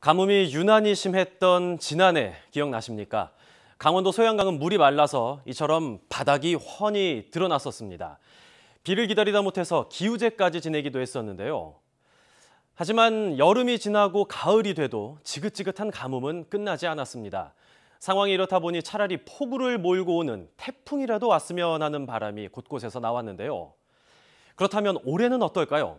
가뭄이 유난히 심했던 지난해 기억나십니까? 강원도 소양강은 물이 말라서 이처럼 바닥이 훤히 드러났었습니다. 비를 기다리다 못해서 기우제까지 지내기도 했었는데요. 하지만 여름이 지나고 가을이 돼도 지긋지긋한 가뭄은 끝나지 않았습니다. 상황이 이렇다 보니 차라리 폭우를 몰고 오는 태풍이라도 왔으면 하는 바람이 곳곳에서 나왔는데요. 그렇다면 올해는 어떨까요?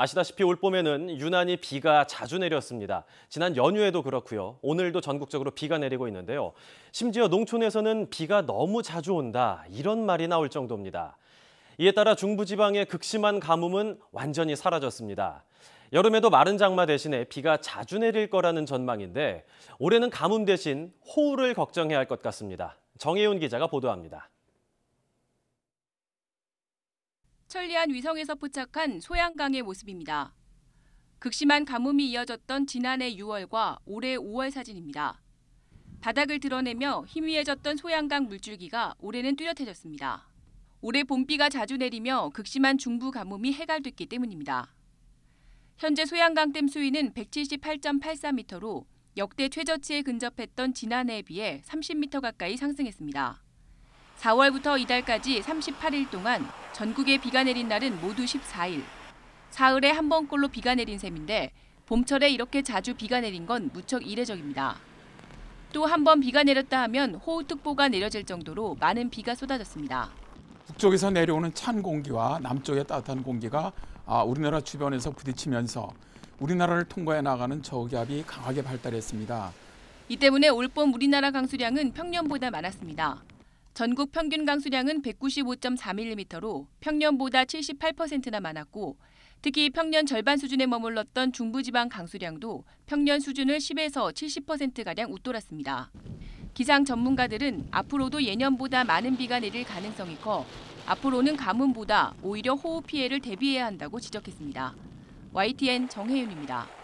아시다시피 올 봄에는 유난히 비가 자주 내렸습니다. 지난 연휴에도 그렇고요. 오늘도 전국적으로 비가 내리고 있는데요. 심지어 농촌에서는 비가 너무 자주 온다 이런 말이 나올 정도입니다. 이에 따라 중부지방의 극심한 가뭄은 완전히 사라졌습니다. 여름에도 마른 장마 대신에 비가 자주 내릴 거라는 전망인데 올해는 가뭄 대신 호우를 걱정해야 할 것 같습니다. 정혜윤 기자가 보도합니다. 천리안 위성에서 포착한 소양강의 모습입니다. 극심한 가뭄이 이어졌던 지난해 6월과 올해 5월 사진입니다. 바닥을 드러내며 희미해졌던 소양강 물줄기가 올해는 뚜렷해졌습니다. 올해 봄비가 자주 내리며 극심한 중부 가뭄이 해갈됐기 때문입니다. 현재 소양강댐 수위는 178.84m로 역대 최저치에 근접했던 지난해에 비해 30m 가까이 상승했습니다. 4월부터 이달까지 38일 동안 전국에 비가 내린 날은 모두 14일. 사흘에 한 번꼴로 비가 내린 셈인데 봄철에 이렇게 자주 비가 내린 건 무척 이례적입니다. 또 한 번 비가 내렸다 하면 호우특보가 내려질 정도로 많은 비가 쏟아졌습니다. 북쪽에서 내려오는 찬 공기와 남쪽의 따뜻한 공기가 아, 우리나라 주변에서 부딪히면서 우리나라를 통과해 나가는 저기압이 강하게 발달했습니다. 이 때문에 올봄 우리나라 강수량은 평년보다 많았습니다. 전국 평균 강수량은 195.4mm로 평년보다 78%나 많았고 특히 평년 절반 수준에 머물렀던 중부지방 강수량도 평년 수준을 10에서 70%가량 웃돌았습니다. 기상 전문가들은 앞으로도 예년보다 많은 비가 내릴 가능성이 커 앞으로는 가뭄보다 오히려 호우 피해를 대비해야 한다고 지적했습니다. YTN 정혜윤입니다.